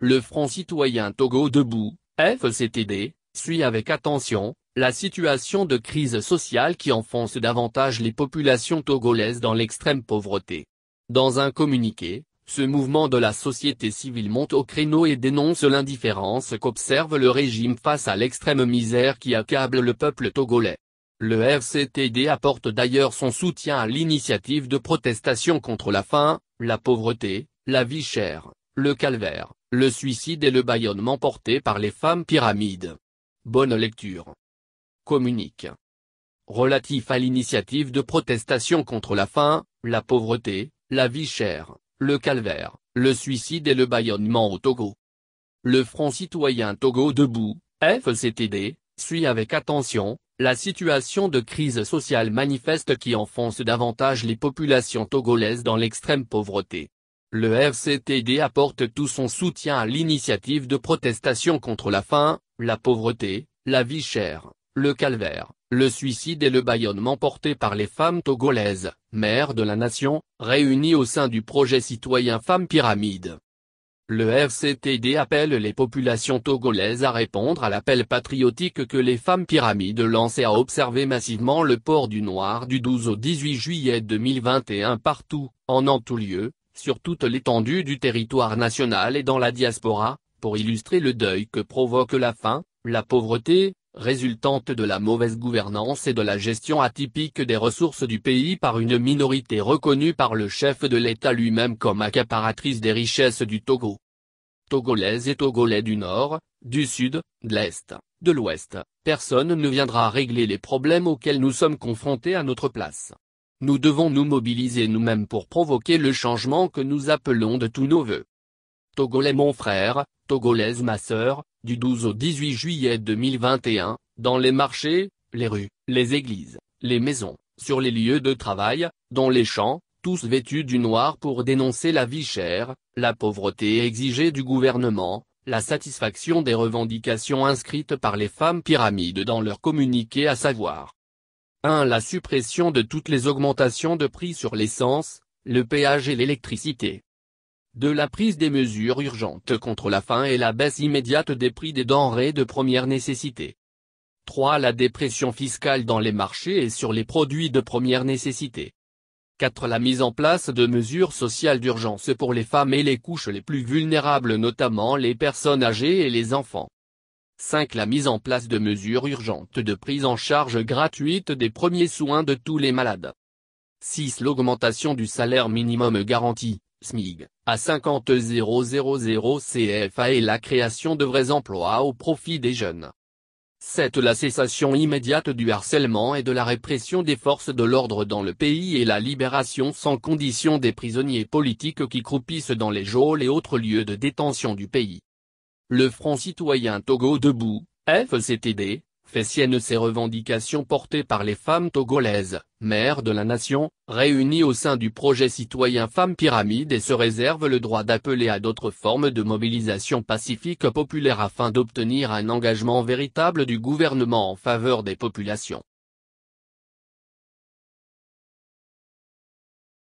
Le Front citoyen Togo debout, FCTD, suit avec attention, la situation de crise sociale qui enfonce davantage les populations togolaises dans l'extrême pauvreté. Dans un communiqué, ce mouvement de la société civile monte au créneau et dénonce l'indifférence qu'observe le régime face à l'extrême misère qui accable le peuple togolais. Le FCTD apporte d'ailleurs son soutien à l'initiative de protestation contre la faim, la pauvreté, la vie chère, le calvaire, le suicide et le bâillonnement porté par les femmes pyramides. Bonne lecture. Communique. Relatif à l'initiative de protestation contre la faim, la pauvreté, la vie chère, le calvaire, le suicide et le bâillonnement au Togo. Le Front citoyen Togo debout, FCTD, suit avec attention, la situation de crise sociale manifeste qui enfonce davantage les populations togolaises dans l'extrême pauvreté. Le FCTD apporte tout son soutien à l'initiative de protestation contre la faim, la pauvreté, la vie chère, le calvaire, le suicide et le bâillonnement porté par les femmes togolaises, mères de la nation, réunies au sein du projet citoyen Femmes Pyramide. Le FCTD appelle les populations togolaises à répondre à l'appel patriotique que les femmes pyramides lancent et à observer massivement le port du noir du 12 au 18 juillet 2021 partout, en en tout lieu, sur toute l'étendue du territoire national et dans la diaspora, pour illustrer le deuil que provoque la faim, la pauvreté, résultante de la mauvaise gouvernance et de la gestion atypique des ressources du pays par une minorité reconnue par le chef de l'État lui-même comme accaparatrice des richesses du Togo. Togolaises et Togolais du Nord, du Sud, de l'Est, de l'Ouest, personne ne viendra régler les problèmes auxquels nous sommes confrontés à notre place nous devons nous mobiliser nous-mêmes pour provoquer le changement que nous appelons de tous nos voeux. Togolais mon frère, Togolais ma sœur, du 12 au 18 juillet 2021, dans les marchés, les rues, les églises, les maisons, sur les lieux de travail, dans les champs, tous vêtus du noir pour dénoncer la vie chère, la pauvreté exigée du gouvernement, la satisfaction des revendications inscrites par les femmes pyramides dans leur communiqué à savoir, 1. La suppression de toutes les augmentations de prix sur l'essence, le péage et l'électricité. 2. La prise des mesures urgentes contre la faim et la baisse immédiate des prix des denrées de première nécessité. 3. La dépression fiscale dans les marchés et sur les produits de première nécessité. 4. La mise en place de mesures sociales d'urgence pour les femmes et les couches les plus vulnérables notamment les personnes âgées et les enfants. 5. La mise en place de mesures urgentes de prise en charge gratuite des premiers soins de tous les malades. 6. L'augmentation du salaire minimum garanti, SMIG, à 50 000 CFA et la création de vrais emplois au profit des jeunes. 7. La cessation immédiate du harcèlement et de la répression des forces de l'ordre dans le pays et la libération sans condition des prisonniers politiques qui croupissent dans les geôles et autres lieux de détention du pays. Le Front citoyen Togo debout, FCTD, fait sienne ses revendications portées par les femmes togolaises, mères de la nation, réunies au sein du projet citoyen Femmes Pyramide et se réserve le droit d'appeler à d'autres formes de mobilisation pacifique populaire afin d'obtenir un engagement véritable du gouvernement en faveur des populations.